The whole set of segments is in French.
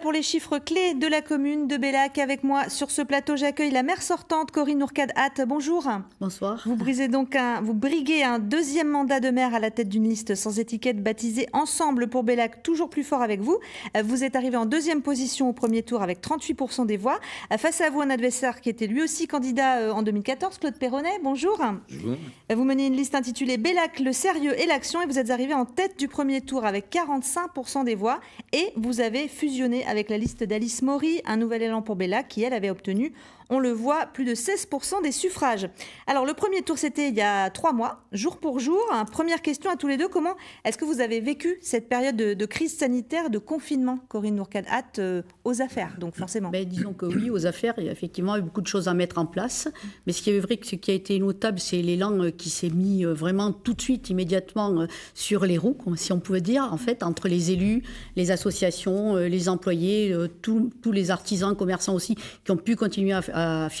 pour les chiffres clés de la commune de Bellac. Avec moi sur ce plateau, j'accueille la maire sortante Corinne Ourcade Hatt. Bonjour. Bonsoir. Vous brisez donc un, vous briguez un deuxième mandat de maire à la tête d'une liste sans étiquette baptisée Ensemble pour Bellac, toujours plus fort avec vous. Vous êtes arrivé en deuxième position au premier tour avec 38% des voix. Face à vous, un adversaire qui était lui aussi candidat euh, en 2014, Claude Perronnet. Bonjour. Bonjour. Euh, vous menez une liste intitulée Bellac, le sérieux et l'action et vous êtes arrivé en tête du premier tour avec 45% des voix et vous avez fusionné avec la liste d'Alice Maury, un nouvel élan pour Bella qui, elle, avait obtenu on le voit, plus de 16% des suffrages. Alors le premier tour, c'était il y a trois mois, jour pour jour. Hein, première question à tous les deux, comment est-ce que vous avez vécu cette période de, crise sanitaire, de confinement, Corinne Nourkan Hâte euh, aux affaires, donc forcément. Ben, disons que oui, aux affaires, il y a effectivement eu beaucoup de choses à mettre en place. Mais ce qui est vrai, ce qui a été notable, c'est l'élan euh, qui s'est mis euh, vraiment tout de suite, immédiatement, sur les roues, si on pouvait dire, en fait, entre les élus, les associations, les employés, tous les artisans, commerçants aussi, qui ont pu continuer à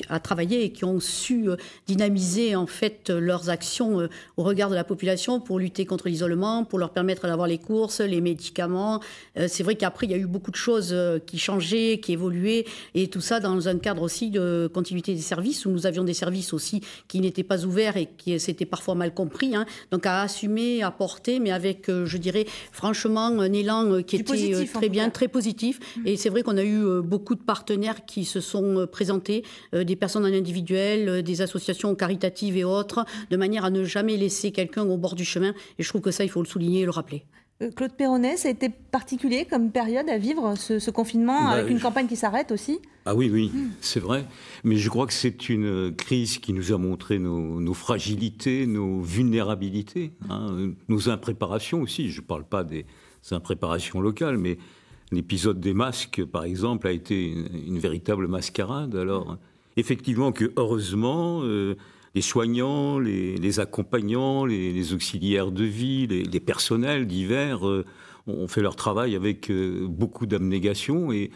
à, travailler et qui ont su euh, dynamiser en fait leurs actions euh, au regard de la population pour lutter contre l'isolement, pour leur permettre d'avoir les courses, les médicaments. Euh, c'est vrai qu'après, il y a eu beaucoup de choses qui changeaient, qui évoluaient, et tout ça dans un cadre aussi de continuité des services, où nous avions des services aussi qui n'étaient pas ouverts et qui s'étaient parfois mal compris. Hein. Donc à assumer, à porter, mais avec, je dirais, franchement, un élan qui était très bien, très positif. Mmh. Et c'est vrai qu'on a eu beaucoup de partenaires qui se sont présentés euh, des personnes individuelles, euh, des associations caritatives et autres, de manière à ne jamais laisser quelqu'un au bord du chemin. Et je trouve que ça, il faut le souligner et le rappeler. Euh, Claude Perronnet, ça a été particulier comme période à vivre ce, confinement, bah, avec une campagne qui s'arrête aussi Ah oui, oui, hmm. c'est vrai. Mais je crois que c'est une crise qui nous a montré nos, fragilités, nos vulnérabilités, hein, nos impréparations aussi. Je ne parle pas des impréparations locales, mais L'épisode des masques, par exemple, a été une, véritable mascarade. Alors, effectivement, que heureusement, euh, les soignants, les, accompagnants, les, auxiliaires de vie, les, personnels divers euh, ont fait leur travail avec euh, beaucoup d'abnégation et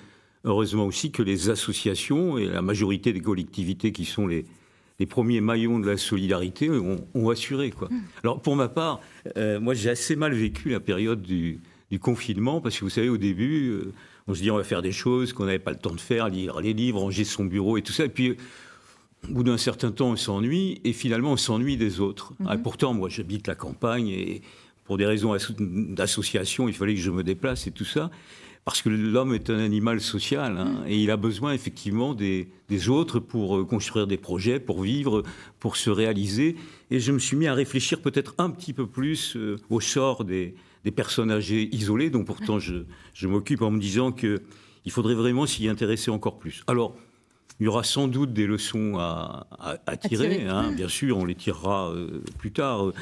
heureusement aussi que les associations et la majorité des collectivités qui sont les, les premiers maillons de la solidarité ont, assuré. Quoi. Mmh. Alors pour ma part, moi j'ai assez mal vécu la période du, du confinement, parce que vous savez, au début, euh, on se dit on va faire des choses qu'on n'avait pas le temps de faire, lire les livres, ranger son bureau et tout ça. Et puis, au bout d'un certain temps, on s'ennuie, et finalement, on s'ennuie des autres. Mhm. Ah, pourtant, moi, j'habite la campagne, et pour des raisons d'association, il fallait que je me déplace et tout ça. Parce que l'homme est un animal social, hein, mhm. et il a besoin effectivement des, autres pour euh, construire des projets, pour vivre, pour se réaliser. Et je me suis mis à réfléchir peut-être un petit peu plus euh, au sort des, des personnes âgées isolées, dont pourtant je, m'occupe en me disant qu'il faudrait vraiment s'y intéresser encore plus. Alors, il y aura sans doute des leçons à, tirer, hein, mm. bien sûr, on les tirera euh, plus tard. Euh,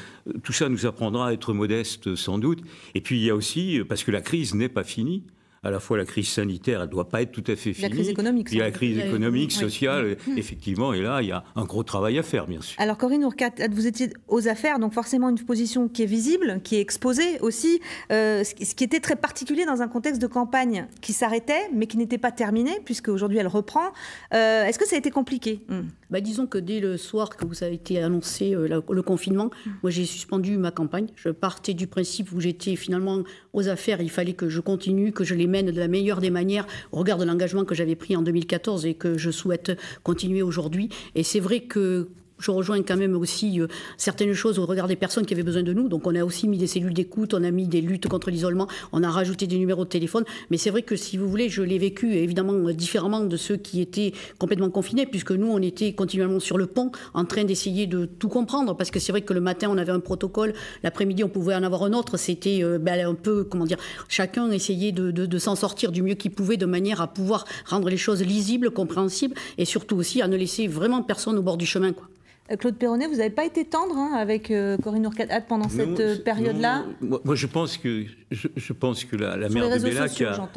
tout ça nous apprendra à être modeste, sans doute. Et puis il y a aussi, euh, parce que la crise n'est pas finie, à la fois la crise sanitaire, elle ne doit pas être tout à fait finie. La crise économique. Il y a la crise économique, sociale, effectivement, et là, il y a un gros travail à faire, bien sûr. Alors, Corinne vous étiez aux affaires, donc forcément une position qui est visible, qui est exposée aussi, euh, ce qui était très particulier dans un contexte de campagne qui s'arrêtait, mais qui n'était pas terminée, puisque aujourd'hui elle reprend. Euh, est-ce que ça a été compliqué hmm bah, Disons que dès le soir que vous avez été annoncé euh, le confinement, mm. moi j'ai suspendu ma campagne. Je partais du principe où j'étais finalement aux affaires. Il fallait que je continue, que je les mène de la meilleure des manières au regard de l'engagement que j'avais pris en 2014 et que je souhaite continuer aujourd'hui. Et c'est vrai que je rejoins quand même aussi euh, certaines choses au regard des personnes qui avaient besoin de nous. Donc on a aussi mis des cellules d'écoute, on a mis des luttes contre l'isolement, on a rajouté des numéros de téléphone. Mais c'est vrai que si vous voulez, je l'ai vécu évidemment euh, différemment de ceux qui étaient complètement confinés, puisque nous, on était continuellement sur le pont en train d'essayer de tout comprendre. Parce que c'est vrai que le matin, on avait un protocole, l'après-midi, on pouvait en avoir un autre. C'était euh, ben, un peu, comment dire, chacun essayait de, de, s'en sortir du mieux qu'il pouvait de manière à pouvoir rendre les choses lisibles, compréhensibles et surtout aussi à ne laisser vraiment personne au bord du chemin. Quoi. Euh, Claude Perronnet, vous n'avez pas été tendre hein, avec Corinne euh, Corinne Urquhart pendant cette euh, période-là moi, je pense que, je, pense que la, la de Bellac a...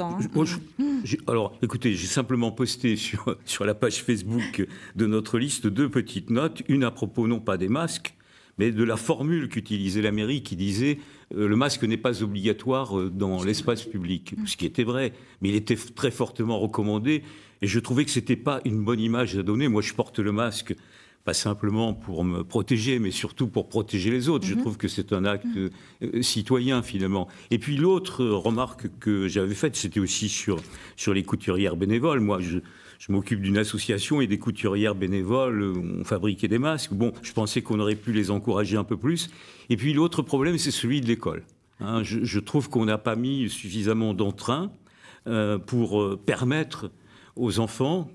alors, écoutez, j'ai simplement posté sur, sur la page Facebook de notre liste deux petites notes, une à propos non pas des masques, mais de la formule qu'utilisait la mairie qui disait le masque n'est pas obligatoire dans l'espace public, ce qui était vrai, mais il était très fortement recommandé, et je trouvais que ce n'était pas une bonne image à donner. Moi, je porte le masque pas simplement pour me protéger, mais surtout pour protéger les autres. Je mhm. trouve que c'est un acte mhm. euh, citoyen, finalement. Et puis l'autre remarque que j'avais faite, c'était aussi sur, sur les couturières bénévoles. Moi, je, m'occupe d'une association et des couturières bénévoles ont fabriqué des masques. Bon, je pensais qu'on aurait pu les encourager un peu plus. Et puis l'autre problème, c'est celui de l'école. Hein. je, trouve qu'on n'a pas mis suffisamment d'entrain euh, pour euh, permettre aux enfants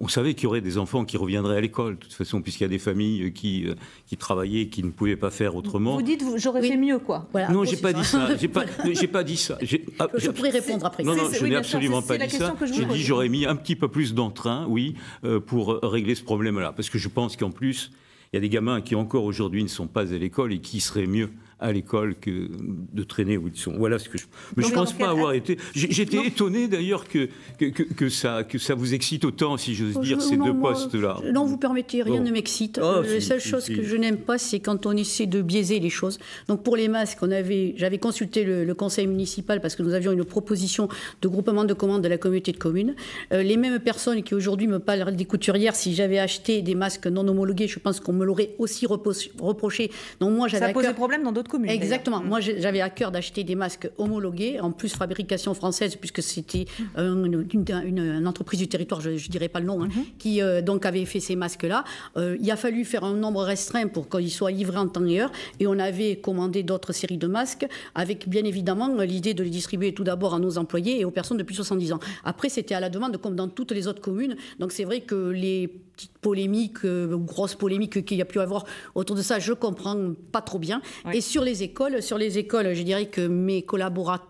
on savait qu'il y aurait des enfants qui reviendraient à l'école, de toute façon, puisqu'il y a des familles qui, euh, qui travaillaient, qui ne pouvaient pas faire autrement. Vous dites, j'aurais fait mieux, quoi. non, hein. j'ai pas, dit ça. Pas, dit ça. je pourrais répondre après. Non, non, je n'ai absolument pas dit ça. J'ai dit, j'aurais mis un petit peu plus d'entrain, oui, euh, pour euh, régler ce problème-là. Parce que je pense qu'en plus, il y a des gamins qui encore aujourd'hui ne sont pas à l'école et qui seraient mieux à l'école que de traîner où ils sont. Voilà ce que je. Mais je pense pas avoir été. J'étais étonné d'ailleurs que que, ça, que ça vous excite autant, si j'ose oh, dire, ces deux postes-là. Non, vous permettez, rien ne m'excite. Ah, la seule chose que je n'aime pas, c'est quand on essaie de biaiser les choses. Donc pour les masques, on avait, j'avais consulté le, conseil municipal parce que nous avions une proposition de groupement de commandes de la communauté de communes. Euh, les mêmes personnes qui aujourd'hui me parlent des couturières, si j'avais acheté des masques non homologués, je pense qu'on me l'aurait aussi reproché. Donc moi, j'avais. Ça pose problème dans d'autres Exactement. Hein. Moi, j'avais à cœur d'acheter des masques homologués, en plus fabrication française, puisque c'était euh, une, entreprise du territoire, je ne dirais pas le nom, hein, mhm. qui euh, donc avait fait ces masques-là. Euh, il a fallu faire un nombre restreint pour qu'ils soient livrés en temps et heure, et on avait commandé d'autres séries de masques, avec bien évidemment l'idée de les distribuer tout d'abord à nos employés et aux personnes depuis 70 ans. Après, c'était à la demande, comme dans toutes les autres communes. Donc c'est vrai que les petites polémiques, grosses polémiques qu'il y a pu avoir autour de ça, je comprends pas trop bien. Et sur sur les écoles, sur les écoles, je dirais que mes collaborateurs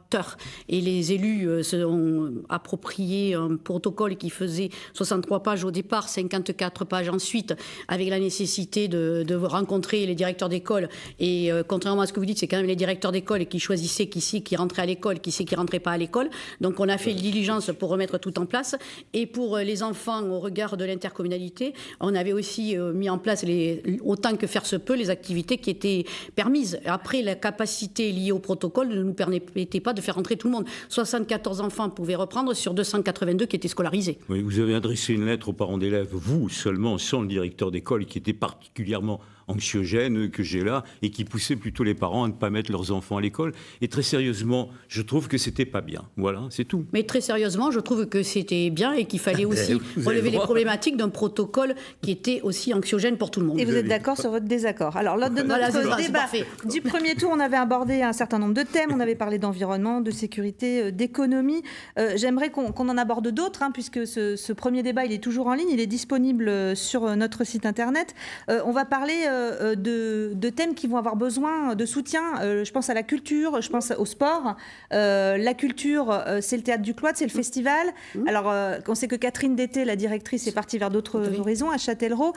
et les élus euh, se ont approprié un protocole qui faisait 63 pages au départ, 54 pages ensuite, avec la nécessité de, rencontrer les directeurs d'école. Et euh, contrairement à ce que vous dites, c'est quand même les directeurs d'école qui choisissaient qui qui rentrait à l'école, qui c'est qui rentrait pas à l'école. Donc on a fait diligence pour remettre tout en place. Et pour euh, les enfants, au regard de l'intercommunalité, on avait aussi mis en place, les, autant que faire se peut, les activités qui étaient permises. Après, la capacité liée au protocole ne nous permettait pas de faire entrer tout le monde. 74 enfants pouvaient reprendre sur 282 qui étaient scolarisés. Oui, vous avez adressé une lettre aux parents d'élèves, vous seulement, sans le directeur d'école, qui était particulièrement anxiogène que j'ai là et qui poussait plutôt les parents à ne pas mettre leurs enfants à l'école. Et très sérieusement, je trouve que c'était pas bien. Voilà, c'est tout. Mais très sérieusement, je trouve que c'était bien et qu'il fallait eh aussi relever les problématiques d'un protocole qui était aussi anxiogène pour tout le monde. Et vous êtes d'accord sur votre désaccord. Alors, lors de notre débat du premier tour, on avait abordé un certain nombre de thèmes. On avait parlé d'environnement, de sécurité, euh, d'économie. Euh, j'aimerais qu'on en aborde d'autres, hein, puisque ce, premier débat, il est toujours en ligne. Il est disponible euh, sur notre site internet. on va parler. Euh, de, thèmes qui vont avoir besoin de soutien. Euh, je pense à la culture, je pense au sport. Euh, la culture, c'est le théâtre du cloître, c'est le mm. festival. Mm. Alors, on sait que Catherine Dété, la directrice, est partie vers d'autres horizons, à Châtellerault.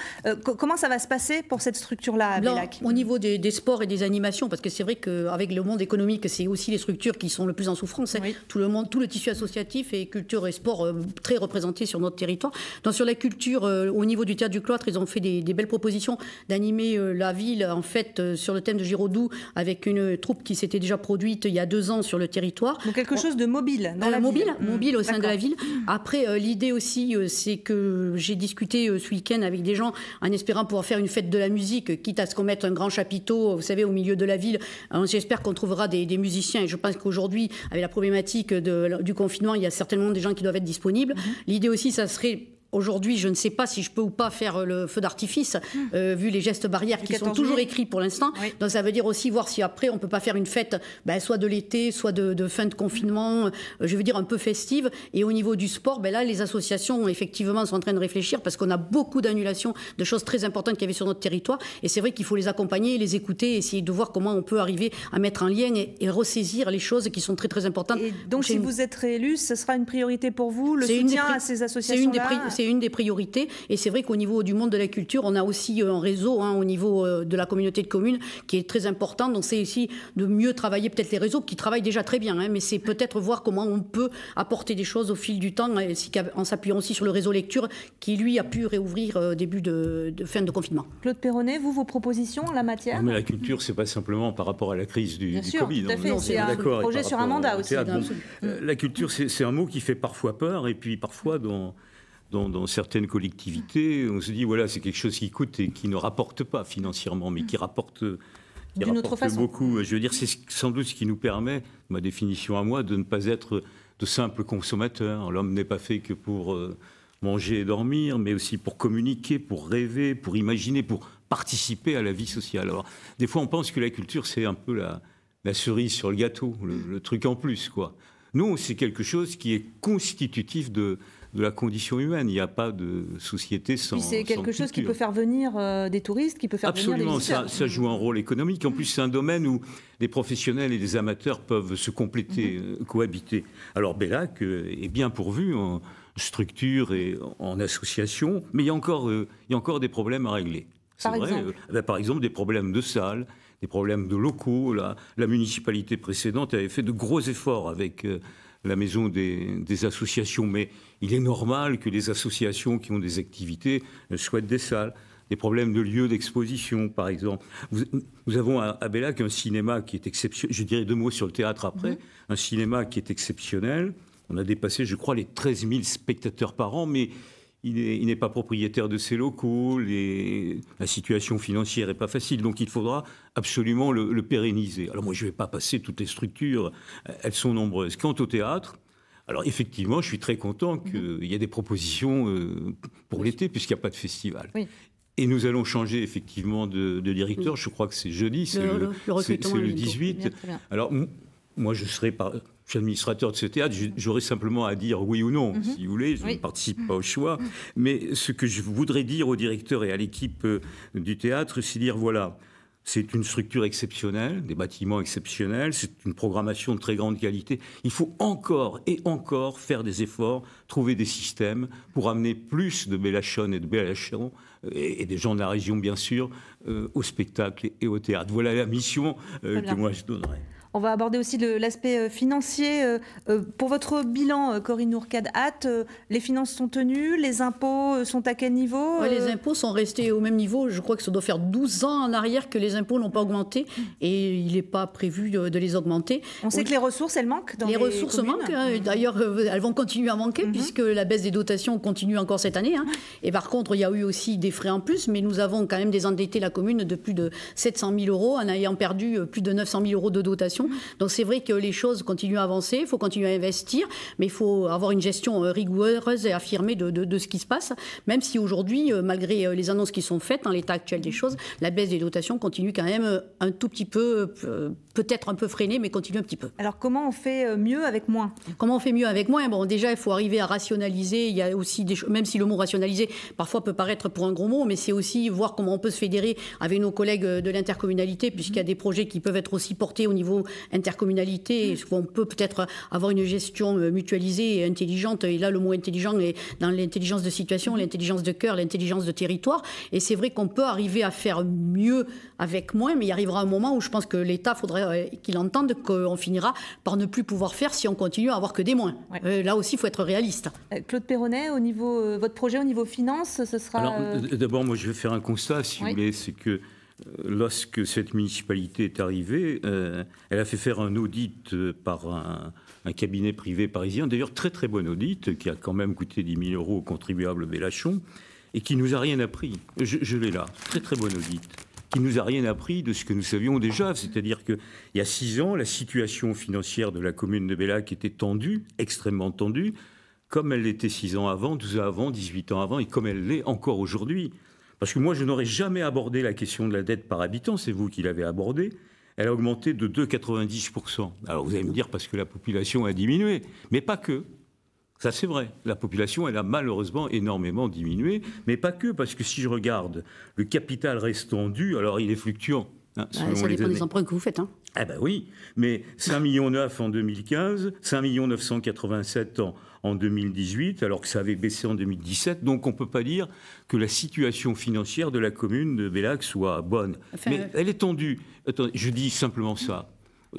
comment ça va se passer pour cette structure-là à Bélac Au niveau des, sports et des animations, parce que c'est vrai qu'avec le monde économique, c'est aussi les structures qui sont le plus en souffrance. Hein. Tout le monde, tout le tissu associatif et culture et sport très représentés sur notre territoire. Donc, sur la culture, au niveau du théâtre du cloître, ils ont fait des belles propositions d'animer euh, la ville en fait euh, sur le thème de Giraudoux avec une troupe qui s'était déjà produite il y a deux ans sur le territoire. Donc quelque chose de mobile dans euh, la mobile, mobile au mmh. sein de la ville. Après, l'idée aussi, c'est que j'ai discuté ce week-end avec des gens en espérant pouvoir faire une fête de la musique, quitte à ce qu'on mette un grand chapiteau, vous savez, au milieu de la ville. J'espère qu'on trouvera des, musiciens. Et je pense qu'aujourd'hui, avec la problématique du confinement, il y a certainement des gens qui doivent être disponibles. Mmh. L'idée aussi, ça serait Aujourd'hui, je ne sais pas si je peux ou pas faire euh, le feu d'artifice, hmm. euh, vu les gestes barrières qui sont toujours écrits pour l'instant. Donc ça veut dire aussi voir si après on peut pas faire une fête, ben, soit de l'été, soit de, fin de confinement, euh, je veux dire un peu festive. Et au niveau du sport, ben là, les associations effectivement sont en train de réfléchir parce qu'on a beaucoup d'annulations de choses très importantes qu'il y avait sur notre territoire. Et c'est vrai qu'il faut les accompagner, les écouter, essayer de voir comment on peut arriver à mettre en lien et, ressaisir les choses qui sont très très importantes. donc si vous êtes réélu, ce sera une priorité pour vous, le soutien à ces associations-là une des priorités. Et c'est vrai qu'au niveau du monde de la culture, on a aussi euh, un réseau hein, au niveau euh, de la communauté de communes qui est très important. Donc c'est aussi de mieux travailler peut-être les réseaux qui travaillent déjà très bien, hein, mais c'est peut-être voir comment on peut apporter des choses au fil du temps hein, en s'appuyant aussi sur le réseau lecture qui lui a pu réouvrir euh, début de, fin de confinement. Claude Perronnet, vous vos propositions en la matière non, mais la culture, c'est pas simplement par rapport à la crise du, Covid. c'est un projet sur un mandat aussi. la culture, c'est un mot qui fait parfois peur et puis parfois dans dans, certaines collectivités, on se dit voilà, c'est quelque chose qui coûte et qui ne rapporte pas financièrement, mais qui rapporte, beaucoup. Je veux dire, c'est sans doute ce qui nous permet, ma définition à moi, de ne pas être de simples consommateurs. L'homme n'est pas fait que pour euh, manger et dormir, mais aussi pour communiquer, pour rêver, pour imaginer, pour participer à la vie sociale. Alors, des fois, on pense que la culture, c'est un peu la, la, cerise sur le gâteau, le, truc en plus, quoi. Non, c'est quelque chose qui est constitutif de, de la condition humaine. Il n'y a pas de société sans. C'est quelque chose qui peut faire venir euh, des touristes, qui peut faire venir des Absolument, Ça, ça joue un rôle économique. En plus, c'est un domaine où des professionnels et des amateurs peuvent se compléter, mhm. euh, cohabiter. Alors Bellac euh, est bien pourvu en structure et en association, mais il y a encore, il y a encore des problèmes à régler. C'est vrai. Ben, par exemple, des problèmes de salles des problèmes de locaux. La, la, municipalité précédente avait fait de gros efforts avec la maison des, associations. Mais il est normal que les associations qui ont des activités euh, souhaitent des salles. Des problèmes de lieux d'exposition, par exemple. nous avons à, à, un cinéma qui est exceptionnel. Je dirais deux mots sur le théâtre après. Mm-hmm. Un cinéma qui est exceptionnel. On a dépassé, je crois, les 13 000 spectateurs par an, mais il n'est pas propriétaire de ses locaux, la situation financière n'est pas facile, donc il faudra absolument le, pérenniser. Alors moi, je ne vais pas passer toutes les structures, euh, elles sont nombreuses. Quant au théâtre, alors effectivement, je suis très content qu'il mm-hmm. y ait des propositions euh, pour l'été, puisqu'il n'y a pas de festival. Et nous allons changer effectivement de, directeur, je crois que c'est jeudi, c'est le, 18. Alors moi, je serai par, administrateur de ce théâtre, j'aurais simplement à dire oui ou non, mhm. si vous voulez, je ne participe pas au mhm. choix. Mhm. Mais ce que je voudrais dire au directeur et à l'équipe euh, du théâtre, c'est dire voilà, c'est une structure exceptionnelle, des bâtiments exceptionnels, c'est une programmation de très grande qualité. Il faut encore et encore faire des efforts, trouver des systèmes pour amener plus de Bélachon et de Bélachon et, des gens de la région bien sûr, euh, au spectacle et au théâtre. Voilà la mission euh, que moi je donnerais. On va aborder aussi l'aspect euh, financier. Euh, euh, pour votre bilan, Corinne ourcade hâte les finances sont tenues, les impôts sont à quel niveau Les impôts sont restés au même niveau. Je crois que ça doit faire 12 ans en arrière que les impôts n'ont pas augmenté mm. et il n'est pas prévu de les augmenter. On sait que les ressources, elles manquent dans les, les ressources manquent. Hein, d'ailleurs, elles vont continuer à manquer mm-hmm. puisque la baisse des dotations continue encore cette année. Hein. Mm. Et par contre, il y a eu aussi des frais en plus, mais nous avons quand même désendetté la commune de plus de 700 000 euros en ayant perdu plus de 900 000 euros de dotation donc c'est vrai que les choses continuent à avancer, il faut continuer à investir, mais il faut avoir une gestion euh, rigoureuse et affirmée de, ce qui se passe, même si aujourd'hui, euh, malgré euh, les annonces qui sont faites, dans hein, l'état actuel des choses, la baisse des dotations continue quand même un tout petit peu peut-être un peu freiné, mais continuer un petit peu. Alors comment on fait euh, mieux avec moins Comment on fait mieux avec moins Bon, déjà, il faut arriver à rationaliser. Il y a aussi des même si le mot rationaliser parfois peut paraître pour un gros mot, mais c'est aussi voir comment on peut se fédérer avec nos collègues euh, de l'intercommunalité, puisqu'il y a des projets qui peuvent être aussi portés au niveau intercommunalité. où mmh. On peut peut-être euh, avoir une gestion mutualisée et intelligente. Et là, le mot intelligent est dans l'intelligence de situation, mmh. l'intelligence de cœur, l'intelligence de territoire. Et c'est vrai qu'on peut arriver à faire mieux avec moins, mais il arrivera un moment où je pense que l'État faudrait euh, qu'il entende qu'on finira par ne plus pouvoir faire si on continue à avoir que des moins. Euh, là aussi, il faut être réaliste. Euh, Claude Perronnet, au niveau, votre projet au niveau finance, ce sera... d'abord, moi, je vais faire un constat, si vous voulez, c'est que lorsque cette municipalité est arrivée, elle a fait faire un audit par un, cabinet privé parisien, d'ailleurs très très bon audit, qui a quand même coûté 10 000 euros au contribuables Bélachon, et qui nous a rien appris. Je, je l'ai là, très très bon audit qui nous a rien appris de ce que nous savions déjà. C'est-à-dire qu'il y a six ans, la situation financière de la commune de Bellac était tendue, extrêmement tendue, comme elle l'était six ans avant, 12 ans avant, 18 ans avant, et comme elle l'est encore aujourd'hui. Parce que moi, je n'aurais jamais abordé la question de la dette par habitant, c'est vous qui l'avez abordée. Elle a augmenté de 2,90%. Alors vous allez me dire parce que la population a diminué, mais pas que. Ça, c'est vrai. La population, elle a malheureusement énormément diminué, mais pas que, parce que si je regarde le capital reste dû, alors il est fluctuant. Hein, ça dépend des emprunts que vous faites. Hein. Eh bien oui, mais 5,9 millions en 2015, 5 millions 987 en, en 2018, alors que ça avait baissé en 2017. Donc on ne peut pas dire que la situation financière de la commune de Bellac soit bonne. mais euh, elle est tendue. je dis simplement ça.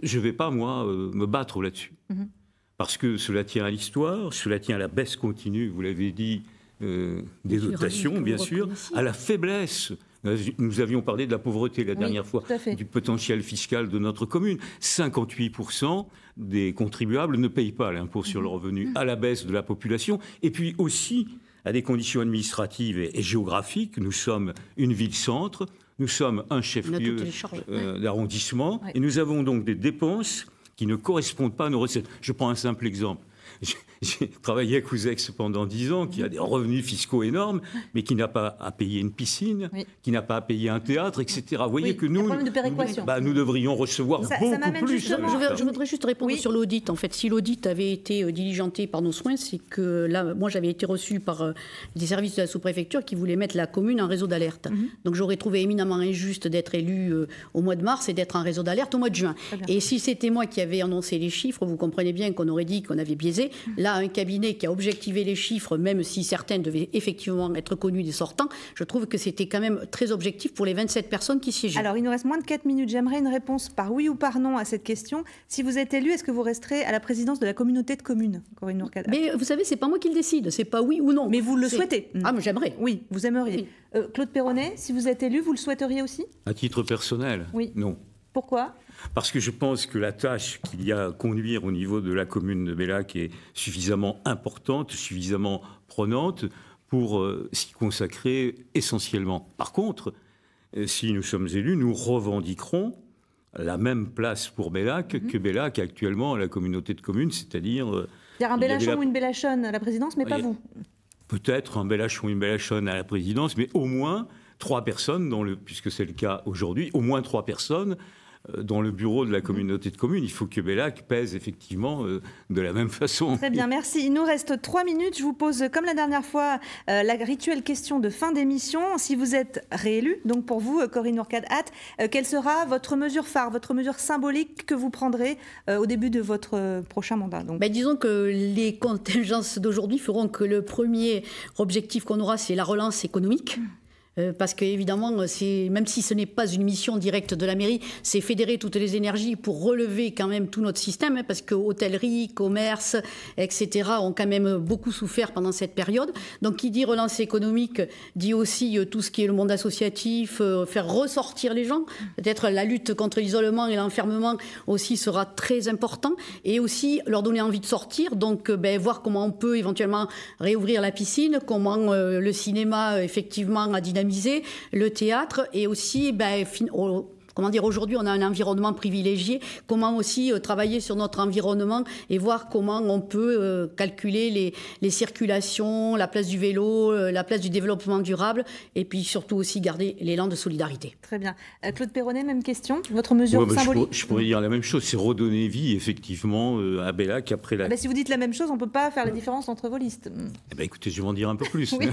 Je ne vais pas, moi, euh, me battre là-dessus. Mhm parce que cela tient à l'histoire, cela tient à la baisse continue, vous l'avez dit, euh, des dotations, bien sûr, à la faiblesse. Euh, nous avions parlé de la pauvreté la dernière fois, du potentiel fiscal de notre commune. 58% des contribuables ne payent pas l'impôt sur le mhm. revenu mhm. à la baisse de la population. Et puis aussi à des conditions administratives et, géographiques. Nous sommes une ville-centre, nous sommes un chef-lieu euh, d'arrondissement et nous avons donc des dépenses qui ne correspondent pas à nos recettes. Je prends un simple exemple. J'ai travaillé à Couzex pendant dix ans, qui a des revenus fiscaux énormes, mais qui n'a pas à payer une piscine, qui n'a pas à payer un théâtre, etc. Vous voyez que nous, nous, bah, nous, devrions recevoir beaucoup plus. Je, voudrais juste répondre sur l'audit. En fait, si l'audit avait été euh, diligenté par nos soins, c'est que là, moi, j'avais été reçu par euh, des services de la sous-préfecture qui voulaient mettre la commune en réseau d'alerte. Mhm. Donc, j'aurais trouvé éminemment injuste d'être élu euh, au mois de mars et d'être en réseau d'alerte au mois de juin. Et si c'était moi qui avais annoncé les chiffres, vous comprenez bien qu'on aurait dit qu'on avait biaisé. Là, un cabinet qui a objectivé les chiffres, même si certains devaient effectivement être connus des sortants, je trouve que c'était quand même très objectif pour les 27 personnes qui siégeaient. Alors, il nous reste moins de 4 minutes. J'aimerais une réponse par oui ou par non à cette question. Si vous êtes élu, est-ce que vous resterez à la présidence de la communauté de communes, Mais vous savez, c'est pas moi qui le décide. C'est pas oui ou non. Mais vous le souhaitez. Ah, mais j'aimerais. Oui, vous aimeriez. Euh, Claude Perronnet, si vous êtes élu, vous le souhaiteriez aussi À titre personnel Oui. Non. Pourquoi Parce que je pense que la tâche qu'il y a à conduire au niveau de la commune de Bellac est suffisamment importante, suffisamment prenante pour euh, s'y consacrer essentiellement. Par contre, euh, si nous sommes élus, nous revendiquerons la même place pour Bellac mhm. que Bellac actuellement à la communauté de communes, c'est-à-dire... cest euh, dire un Bellachon ou une Bellachonne à la présidence, mais pas vous Peut-être un Bellachon ou une Bellachonne à la présidence, mais au moins trois personnes, puisque c'est le cas aujourd'hui, au moins trois personnes euh, dans le bureau de la communauté de communes. Il faut que Bellac pèse effectivement euh, de la même façon. Très bien, merci. Il nous reste trois minutes. Je vous pose, comme la dernière fois, euh, la rituelle question de fin d'émission. Si vous êtes réélu, donc pour vous, Corinne Ourcade Hatt, quelle sera votre mesure phare, votre mesure symbolique que vous prendrez au début de votre prochain mandat ben, Disons que les contingences d'aujourd'hui feront que le premier objectif qu'on aura, c'est la relance économique. Mm. Euh, parce que évidemment, même si ce n'est pas une mission directe de la mairie, c'est fédérer toutes les énergies pour relever quand même tout notre système, hein, parce que hôtellerie, commerce, etc., ont quand même beaucoup souffert pendant cette période. Donc, qui dit relance économique, dit aussi euh, tout ce qui est le monde associatif, euh, faire ressortir les gens. Peut-être la lutte contre l'isolement et l'enfermement aussi sera très important, et aussi leur donner envie de sortir. Donc, ben, voir comment on peut éventuellement réouvrir la piscine, comment le cinéma effectivement a dynamisé dynamiser le théâtre et aussi ben, au, comment dire, aujourd'hui on a un environnement privilégié, comment aussi euh, travailler sur notre environnement et voir comment on peut euh, calculer les, les, circulations, la place du vélo, euh, la place du développement durable et puis surtout aussi garder l'élan de solidarité. Très bien. Claude Perronnet, même question. Votre mesure bah, symbolique je, pourrais, dire la même chose, c'est redonner vie effectivement à Bellac après la... Ah, bah, si vous dites la même chose, on ne peut pas faire la différence entre vos listes. Hmm. Eh ben, écoutez, je vais en dire un peu plus. S'il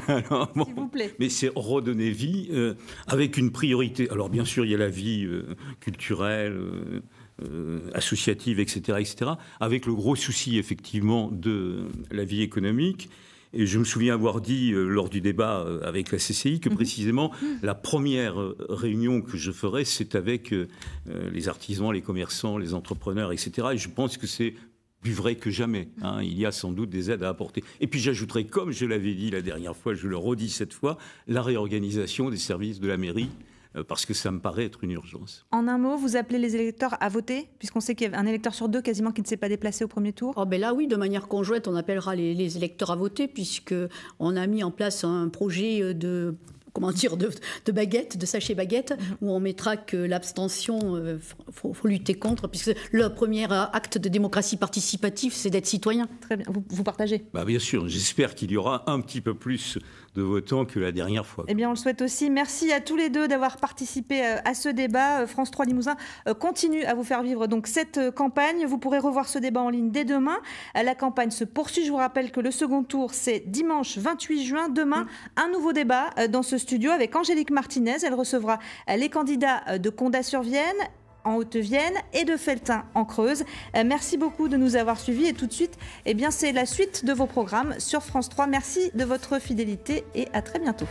vous plaît. Mais c'est redonner vie avec une priorité. Alors bien sûr, il y a la vie euh, culturelle, culturelles, euh, euh, associatives, etc., etc., avec le gros souci effectivement de la vie économique. Et je me souviens avoir dit lors du débat avec la CCI que mhm. précisément mhm. la première réunion que je ferai, c'est avec les artisans, les commerçants, les entrepreneurs, etc. Et je pense que c'est plus vrai que jamais. Mhm. Hein. Il y a sans doute des aides à apporter. Et puis j'ajouterai, comme je l'avais dit la dernière fois, je le redis cette fois, la réorganisation des services de la mairie euh, parce que ça me paraît être une urgence. En un mot, vous appelez les électeurs à voter, puisqu'on sait qu'il y a un électeur sur deux quasiment qui ne s'est pas déplacé au premier tour oh ben Là, oui, de manière conjointe, on appellera les, électeurs à voter, puisqu'on a mis en place un projet de comment dire, de, baguette, de sachet baguette, mhm. où on mettra que l'abstention, il euh, faut, lutter contre, puisque le premier acte de démocratie participative, c'est d'être citoyen. Très bien, vous, vous partagez. Bah bien sûr, j'espère qu'il y aura un petit peu plus de votants que la dernière fois. Eh bien, on le souhaite aussi. Merci à tous les deux d'avoir participé euh, à ce débat. Euh, France 3 Limousin euh, continue à vous faire vivre donc cette campagne. Vous pourrez revoir ce débat en ligne dès demain. La campagne se poursuit. Je vous rappelle que le second tour, c'est dimanche 28 juin. Demain, un nouveau débat dans ce studio avec Angélique Martinez. Elle recevra les candidats de Condat-sur-Vienne en Haute-Vienne et de Feltin en Creuse. Euh, merci beaucoup de nous avoir suivis et tout de suite, eh bien, c'est la suite de vos programmes sur France 3. Merci de votre fidélité et à très bientôt.